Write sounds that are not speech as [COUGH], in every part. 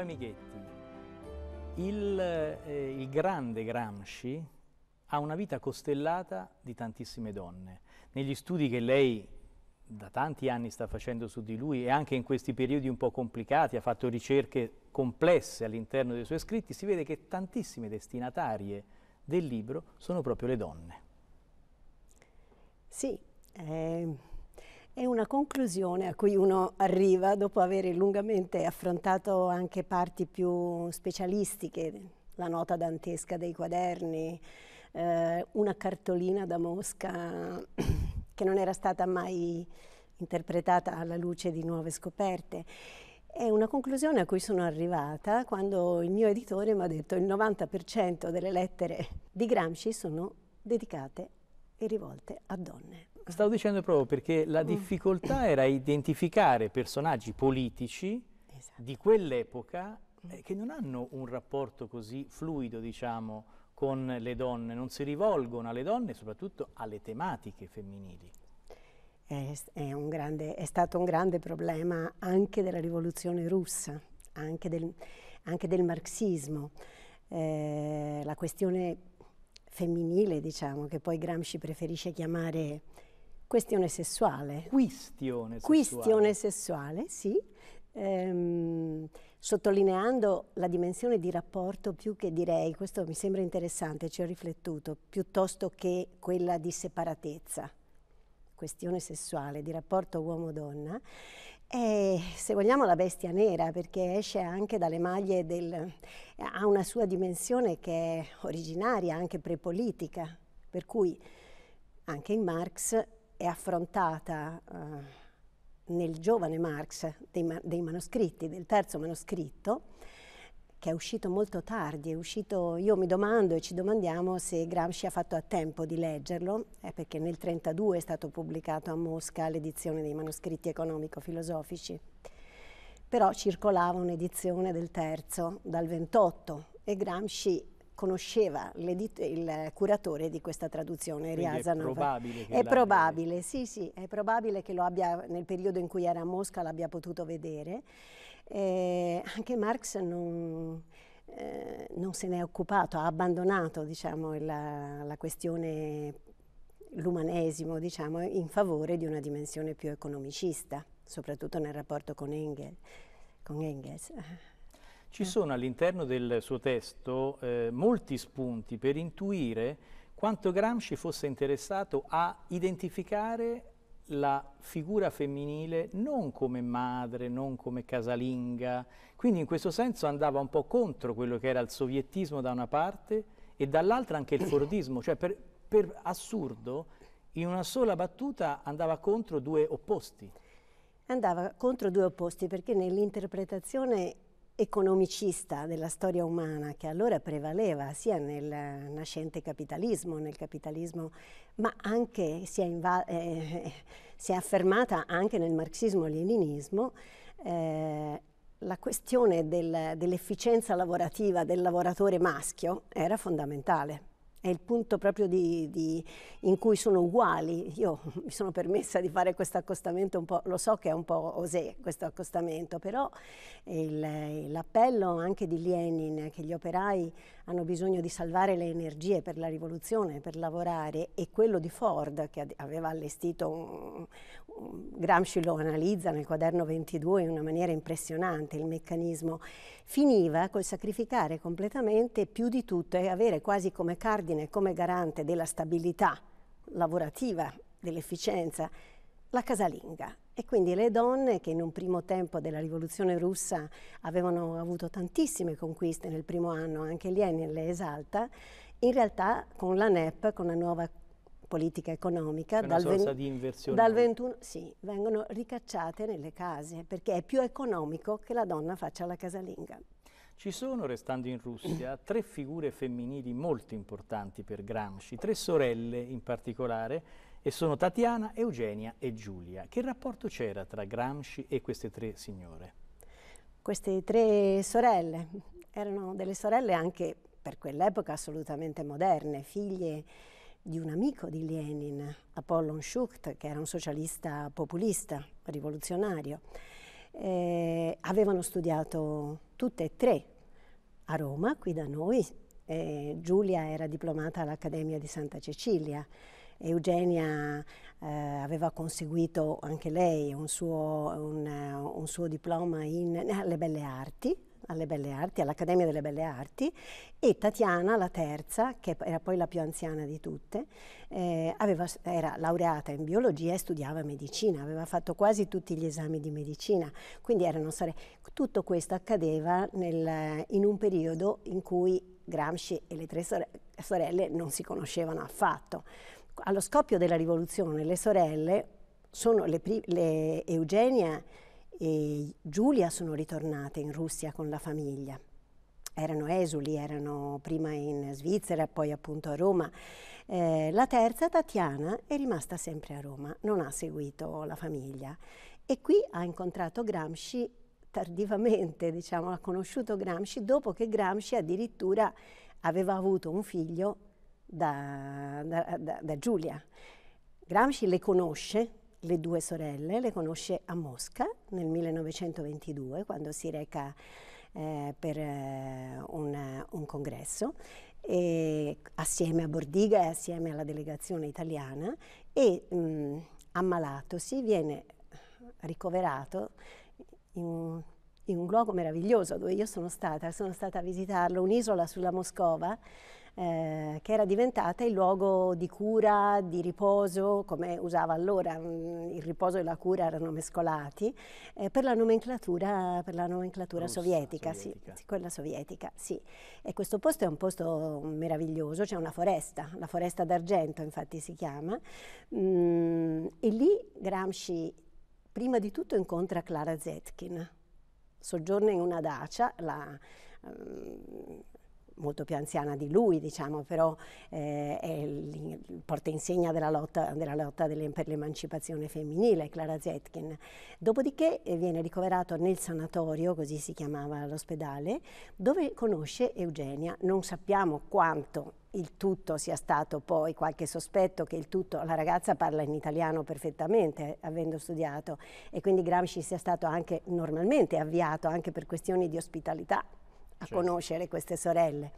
Emanuele Michetti, il, eh, il grande Gramsci ha una vita costellata di tantissime donne. Negli studi che lei da tanti anni sta facendo su di lui e anche in questi periodi un po' complicati, ha fatto ricerche complesse all'interno dei suoi scritti, si vede che tantissime destinatarie del libro sono proprio le donne. Sì, eh, è una conclusione a cui uno arriva dopo aver lungamente affrontato anche parti più specialistiche, la nota dantesca dei quaderni, eh, una cartolina da mosca [CLEARS THROAT] che non era stata mai interpretata alla luce di nuove scoperte. È una conclusione a cui sono arrivata quando il mio editore mi ha detto che il 90% delle lettere di Gramsci sono dedicate e rivolte a donne. Stavo dicendo proprio perché la mm. difficoltà era identificare personaggi politici esatto. di quell'epoca mm. eh, che non hanno un rapporto così fluido, diciamo, con le donne, non si rivolgono alle donne, soprattutto alle tematiche femminili. È, è, grande, è stato un grande problema anche della rivoluzione russa, anche del, anche del marxismo. Eh, la questione femminile, diciamo, che poi Gramsci preferisce chiamare Questione sessuale. Questione sessuale. Quistione sessuale, sì. Ehm, sottolineando la dimensione di rapporto più che direi, questo mi sembra interessante, ci ho riflettuto, piuttosto che quella di separatezza, questione sessuale, di rapporto uomo-donna, è, se vogliamo, la bestia nera, perché esce anche dalle maglie del... ha una sua dimensione che è originaria, anche prepolitica, per cui anche in Marx è affrontata eh, nel giovane Marx dei, dei, manoscritti, del terzo manoscritto, che è uscito molto tardi, uscito, io mi domando e ci domandiamo se Gramsci ha fatto a tempo di leggerlo, è perché nel 1932 è stato pubblicato a Mosca l'edizione dei manoscritti economico-filosofici, però circolava un'edizione del terzo dal 28 e Gramsci conosceva il curatore di questa traduzione, Riaza È probabile, è probabile sì, sì, è probabile che lo abbia nel periodo in cui era a Mosca l'abbia potuto vedere. Eh, anche Marx non, eh, non, se n'è occupato, ha abbandonato diciamo, la, la questione l'umanesimo diciamo, in favore di una dimensione più economicista, soprattutto nel rapporto con, Engel, con Engels. Ci eh. sono all'interno del suo testo eh, molti spunti per intuire quanto Gramsci fosse interessato a identificare la figura femminile non come madre, non come casalinga, quindi in questo senso andava un po' contro quello che era il sovietismo da una parte e dall'altra anche il fordismo, cioè per, per assurdo in una sola battuta andava contro due opposti. Andava contro due opposti perché nell'interpretazione economicista della storia umana che allora prevaleva sia nel nascente capitalismo, nel capitalismo, ma anche si è, eh, [LAUGHS] si è affermata anche nel marxismo-leninismo, eh, la questione del, dell'efficienza lavorativa del lavoratore maschio era fondamentale è il punto proprio di, di, in cui sono uguali. Io [LAUGHS] mi sono permessa di fare questo accostamento un po', lo so che è un po' osè questo accostamento, però l'appello anche di Lenin che gli operai hanno bisogno di salvare le energie per la rivoluzione, per lavorare, e quello di Ford che aveva allestito un, un, Gramsci lo analizza nel quaderno 22 in una maniera impressionante il meccanismo finiva col sacrificare completamente più di tutto e avere quasi come cardine, come garante della stabilità lavorativa, dell'efficienza, la casalinga. E quindi le donne che in un primo tempo della rivoluzione russa avevano avuto tantissime conquiste nel primo anno, anche Lenin le esalta, in realtà con la NEP, con la nuova politica economica, dal, ven- dal 21 sì, vengono ricacciate nelle case perché è più economico che la donna faccia la casalinga. Ci sono, restando in Russia, [CLEARS THROAT] tre figure femminili molto importanti per Gramsci, tre sorelle in particolare, e sono Tatiana, Eugenia e Giulia. Che rapporto c'era tra Gramsci e queste tre signore? Queste tre sorelle erano delle sorelle anche per quell'epoca assolutamente moderne, figlie di un amico di Lenin, Apollon Schucht, che era un socialista populista, rivoluzionario. Eh, avevano studiato tutte e tre a Roma, qui da noi. Eh, Giulia era diplomata all'Accademia di Santa Cecilia. Eugenia eh, aveva conseguito anche lei un suo, un, eh, un suo diploma in, alle belle arti alle Belle Arti, all'Accademia delle Belle Arti e Tatiana, la terza, che era poi la più anziana di tutte, eh, aveva, era laureata in biologia e studiava medicina, aveva fatto quasi tutti gli esami di medicina, quindi erano sare... tutto questo accadeva nel, in un periodo in cui Gramsci e le tre sorelle non si conoscevano affatto. Allo scoppio della rivoluzione le sorelle sono le, le Eugenia e Giulia sono ritornate in Russia con la famiglia. Erano esuli, erano prima in Svizzera, poi appunto a Roma. Eh, la terza, Tatiana, è rimasta sempre a Roma, non ha seguito la famiglia e qui ha incontrato Gramsci tardivamente, diciamo, ha conosciuto Gramsci dopo che Gramsci addirittura aveva avuto un figlio da, da, da, da Giulia. Gramsci le conosce, le due sorelle le conosce a Mosca nel 1922 quando si reca eh, per eh, un, un, congresso e, assieme a Bordiga e assieme alla delegazione italiana e mh, mm, ammalatosi viene ricoverato in, in un luogo meraviglioso dove io sono stata, sono stata a visitarlo, un'isola sulla Moscova eh, che era diventata il luogo di cura, di riposo, come usava allora, mm, il riposo e la cura erano mescolati, eh, per la nomenclatura, per la nomenclatura Russa, sovietica, sovietica. Sì, quella sovietica, sì. E questo posto è un posto meraviglioso, c'è una foresta, la foresta d'argento infatti si chiama, mm, e lì Gramsci prima di tutto incontra Clara Zetkin, soggiorna in una dacia, la, um, molto più anziana di lui, diciamo, però eh, è porta insegna della lotta, della lotta delle, per l'emancipazione femminile, Clara Zetkin. Dopodiché eh, viene ricoverato nel sanatorio, così si chiamava l'ospedale, dove conosce Eugenia. Non sappiamo quanto il tutto sia stato poi qualche sospetto che il tutto, la ragazza parla in italiano perfettamente avendo studiato e quindi Gramsci sia stato anche normalmente avviato anche per questioni di ospitalità a certo. conoscere queste sorelle.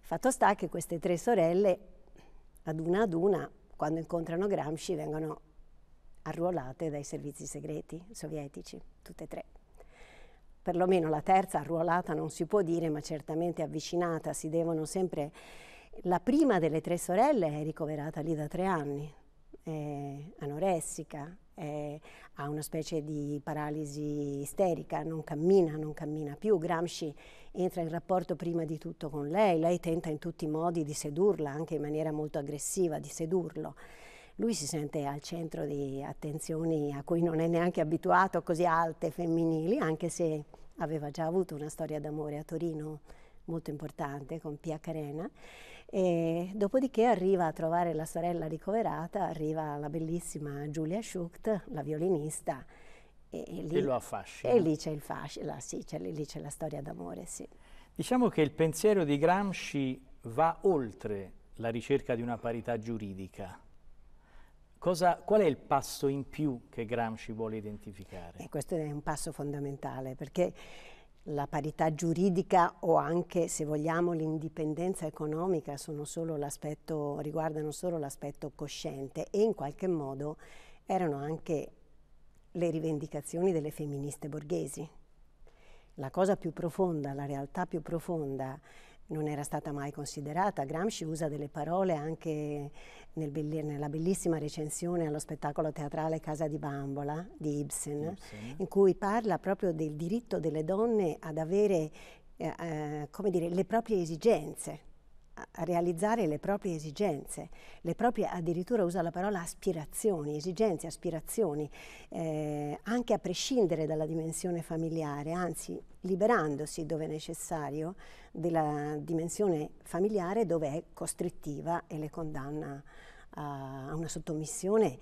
Fatto sta che queste tre sorelle, ad una ad una, quando incontrano Gramsci, vengono arruolate dai servizi segreti sovietici, tutte e tre. Perlomeno la terza arruolata non si può dire, ma certamente avvicinata, si devono sempre... La prima delle tre sorelle è ricoverata lì da tre anni, è anoressica, eh, ha una specie di paralisi isterica, non cammina, non cammina più. Gramsci entra in rapporto prima di tutto con lei, lei tenta in tutti i modi di sedurla, anche in maniera molto aggressiva, di sedurlo lui si sente al centro di attenzioni a cui non è neanche abituato, così alte, femminili, anche se aveva già avuto una storia d'amore a Torino molto importante con Pia Carena. E dopodiché arriva a trovare la sorella ricoverata, arriva la bellissima Giulia Schucht, la violinista, e, e lì, e lo affascina. E lì c'è il fascino, sì, lì c'è la storia d'amore, sì. Diciamo che il pensiero di Gramsci va oltre la ricerca di una parità giuridica. Cosa, qual è il passo in più che Gramsci vuole identificare? E questo è un passo fondamentale perché la parità giuridica o anche, se vogliamo, l'indipendenza economica solo riguardano solo l'aspetto cosciente e in qualche modo erano anche le rivendicazioni delle femministe borghesi. La cosa più profonda, la realtà più profonda non era stata mai considerata. Gramsci usa delle parole anche nel belli nella bellissima recensione allo spettacolo teatrale Casa di Bambola di Ibsen, Ibsen. in cui parla proprio del diritto delle donne ad avere eh, eh, dire, le proprie esigenze realizzare le proprie esigenze, le proprie, addirittura usa la parola aspirazioni, esigenze, aspirazioni, eh, anche a prescindere dalla dimensione familiare, anzi liberandosi dove necessario della dimensione familiare dove è costrittiva e le condanna a una sottomissione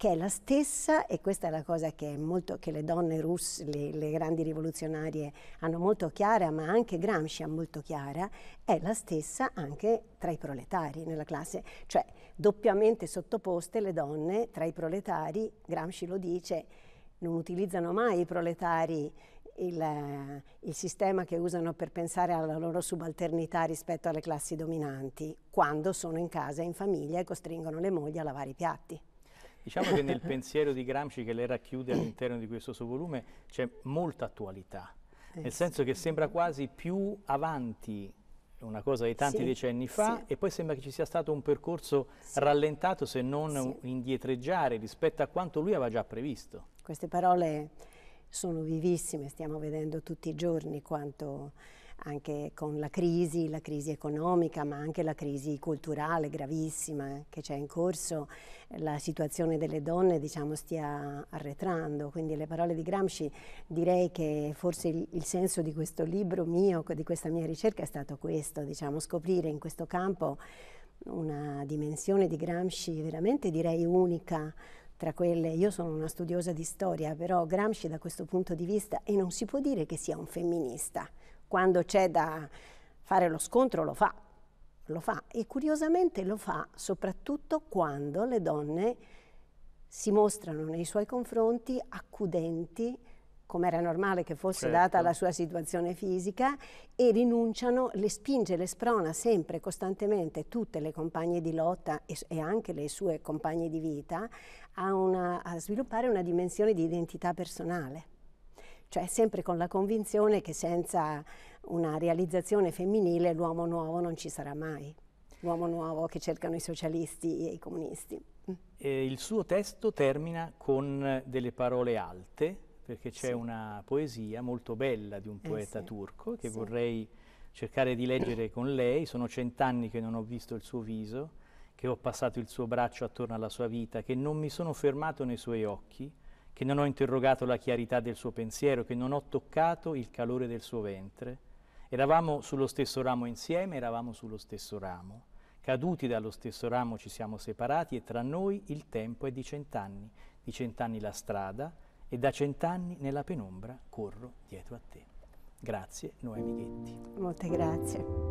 che è la stessa, e questa è la cosa che, molto, che le donne russe, le, le, grandi rivoluzionarie hanno molto chiara, ma anche Gramsci ha molto chiara, è la stessa anche tra i proletari nella classe, cioè doppiamente sottoposte le donne tra i proletari, Gramsci lo dice, non utilizzano mai i proletari il, il, sistema che usano per pensare alla loro subalternità rispetto alle classi dominanti, quando sono in casa, in famiglia e costringono le mogli a lavare i piatti. Diciamo che nel [LAUGHS] pensiero di Gramsci che lei racchiude all'interno di questo suo volume c'è molta attualità, eh, nel senso sì. che sembra quasi più avanti una cosa di tanti sì, decenni fa sì. e poi sembra che ci sia stato un percorso rallentato se non un indietreggiare rispetto a quanto lui aveva già previsto. Queste parole sono vivissime, stiamo vedendo tutti i giorni quanto anche con la crisi, la crisi economica, ma anche la crisi culturale gravissima eh, che c'è in corso, eh, la situazione delle donne diciamo, stia arretrando. Quindi le parole di Gramsci direi che forse il, il senso di questo libro mio, di questa mia ricerca è stato questo, diciamo, scoprire in questo campo una dimensione di Gramsci veramente direi unica tra quelle, io sono una studiosa di storia, però Gramsci da questo punto di vista, e non si può dire che sia un femminista, quando c'è da fare lo scontro lo fa, lo fa e curiosamente lo fa soprattutto quando le donne si mostrano nei suoi confronti accudenti, come era normale che fosse certo. data la sua situazione fisica, e rinunciano, le spinge, le sprona sempre, costantemente, tutte le compagne di lotta e, e anche le sue compagne di vita a, una, a sviluppare una dimensione di identità personale cioè sempre con la convinzione che senza una realizzazione femminile l'uomo nuovo non ci sarà mai, l'uomo nuovo che cercano i socialisti e i comunisti. Mm. E il suo testo termina con delle parole alte, perché c'è sì. una poesia molto bella di un eh, poeta eh sì, turco che sì. vorrei cercare di leggere con lei. Sono cent'anni che non ho visto il suo viso, che ho passato il suo braccio attorno alla sua vita, che non mi sono fermato nei suoi occhi, che non ho interrogato la chiarità del suo pensiero, che non ho toccato il calore del suo ventre. Eravamo sullo stesso ramo insieme, eravamo sullo stesso ramo. Caduti dallo stesso ramo ci siamo separati e tra noi il tempo è di cent'anni, di cent'anni la strada e da cent'anni nella penombra corro dietro a te. Grazie Noemi Ghetti. Molte grazie.